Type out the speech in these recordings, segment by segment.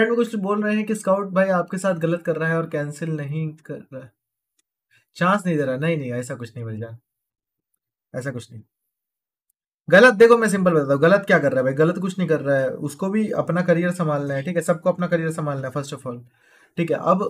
में कुछ तो बोल रहे हैं कि स्काउट भाई आपके साथ गलत कर रहा है और कैंसिल नहीं कर रहा है चांस नहीं दे रहा नहीं नहीं ऐसा कुछ नहीं मिल जाए ऐसा कुछ नहीं गलत देखो मैं सिंपल बताता हूँ गलत क्या कर रहा है भाई गलत कुछ नहीं कर रहा है उसको भी अपना करियर संभालना है ठीक है सबको अपना करियर संभालना है फर्स्ट ऑफ ऑल ठीक है अब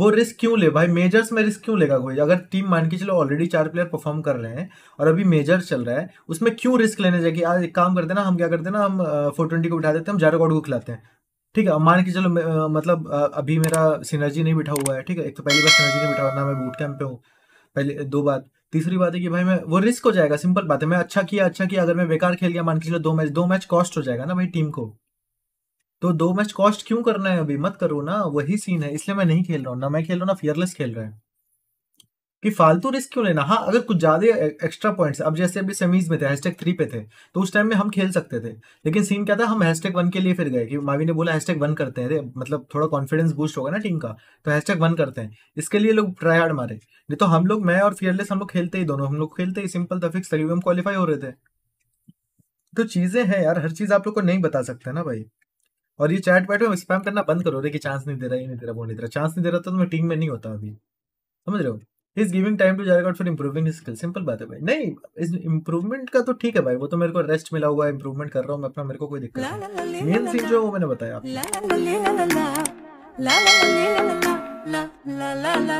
वो रिस्क क्यों ले भाई मेजर्स में रिस्क क्यों लेगा कोई अगर टीम मान के चलो ऑलरेडी चार प्लेयर परफॉर्म कर रहे हैं और अभी मेजर चल रहा है उसमें क्यों रिस्क लेने जाएगी आज एक काम करते ना हम क्या करते ना हम फोर ट्वेंटी को बिठा देते हैं हम जारोगॉड को खिलाते हैं ठीक है मान के चलो मतलब अभी मेरा सिनर्जी नहीं बिठा हुआ है ठीक है एक तो पहली बार सिनर्जी नहीं बिठा हुआ ना मैं बूट कैंप पे हूँ पहले दो बात तीसरी बात है कि भाई मैं वो रिस्क हो जाएगा सिंपल बात है मैं अच्छा किया अच्छा किया अगर मैं बेकार खेल गया मान के चलो दो मैच दो मैच कॉस्ट हो जाएगा ना भाई टीम को तो दो मैच कॉस्ट क्यों करना है अभी मत करो ना वही सीन है इसलिए मैं नहीं खेल रहा हूँ ना मैं खेल रहा हूँ ना फियरलेस खेल रहा है कि फालतू रिस्क क्यों लेना हाँ अगर कुछ ज़्यादा एक्स्ट्रा पॉइंट्स अब जैसे अभी सेमीज में थे हैशटैग थ्री पे थे तो उस टाइम में हम खेल सकते थे लेकिन सीन क्या था हम हैशटैग वन के लिए फिर गए कि मावी ने बोला हैशटैग वन करते हैं मतलब थोड़ा कॉन्फिडेंस बूस्ट होगा ना टीम का तो हैशटैग वन करते हैं इसके लिए लोग ट्राई हार्ड मारे नहीं तो हम लोग मैं और फियरलेस हम लोग खेलते ही दोनों हम लोग खेलते ही सिंपल था फिक्स तभी हम क्वालिफाई हो रहे थे तो चीज़ें हैं यार हर चीज़ आप लोग को नहीं बता सकते ना भाई और ये चैट बैट में स्पैम करना बंद करो रे कि चांस नहीं दे रहा ये नहीं दे रहा वो नहीं दे रहा चांस नहीं दे रहा तो मैं टीम में नहीं होता अभी समझ रहे हो he is giving time to जाएगा फॉर इम्प्रूविंग स्किल सिंपल बात है भाई नहीं इस इम्प्रूवमेंट का तो ठीक है भाई वो तो मेरे को रेस्ट मिला हुआ है इम्प्रूवमेंट कर रहा हूँ मैं अपना मेरे को कोई दिक्कत मेन सीन जो वो मैंने बताया